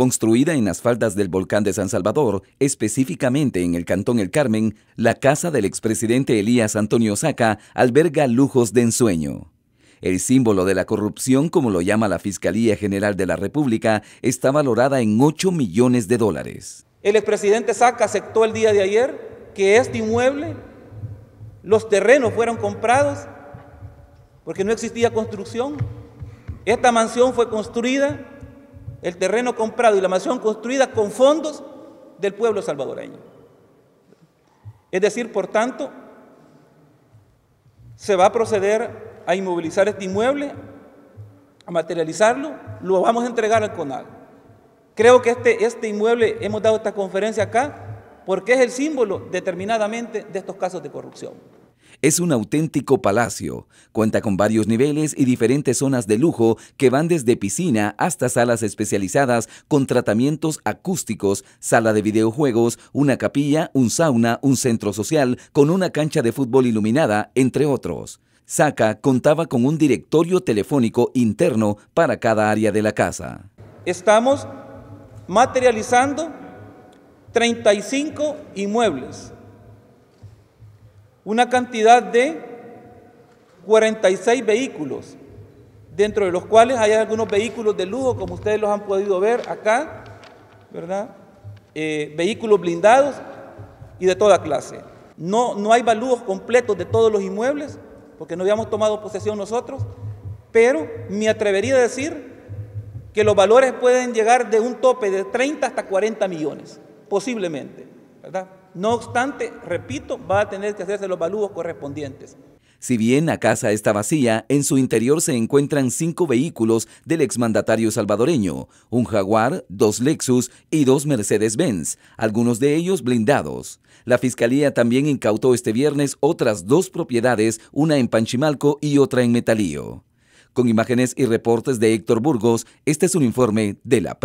Construida en las faldas del volcán de San Salvador, específicamente en el Cantón El Carmen, la casa del expresidente Elías Antonio Saca alberga lujos de ensueño. El símbolo de la corrupción, como lo llama la Fiscalía General de la República, está valorada en 8 millones de dólares. El expresidente Saca aceptó el día de ayer que este inmueble, los terrenos fueron comprados porque no existía construcción. Esta mansión fue construida el terreno comprado y la mansión construida con fondos del pueblo salvadoreño. Es decir, por tanto, se va a proceder a inmovilizar este inmueble, a materializarlo, lo vamos a entregar al CONAL. Creo que este, este inmueble, hemos dado esta conferencia acá, porque es el símbolo determinadamente de estos casos de corrupción. Es un auténtico palacio. Cuenta con varios niveles y diferentes zonas de lujo que van desde piscina hasta salas especializadas con tratamientos acústicos, sala de videojuegos, una capilla, un sauna, un centro social con una cancha de fútbol iluminada, entre otros. Saca contaba con un directorio telefónico interno para cada área de la casa. Estamos materializando 35 inmuebles una cantidad de 46 vehículos, dentro de los cuales hay algunos vehículos de lujo, como ustedes los han podido ver acá, ¿verdad? Eh, vehículos blindados y de toda clase. No, no hay valores completos de todos los inmuebles, porque no habíamos tomado posesión nosotros, pero me atrevería a decir que los valores pueden llegar de un tope de 30 hasta 40 millones, posiblemente. No obstante, repito, va a tener que hacerse los valúos correspondientes. Si bien la casa está vacía, en su interior se encuentran cinco vehículos del exmandatario salvadoreño, un Jaguar, dos Lexus y dos Mercedes-Benz, algunos de ellos blindados. La fiscalía también incautó este viernes otras dos propiedades, una en Panchimalco y otra en Metalío. Con imágenes y reportes de Héctor Burgos, este es un informe de la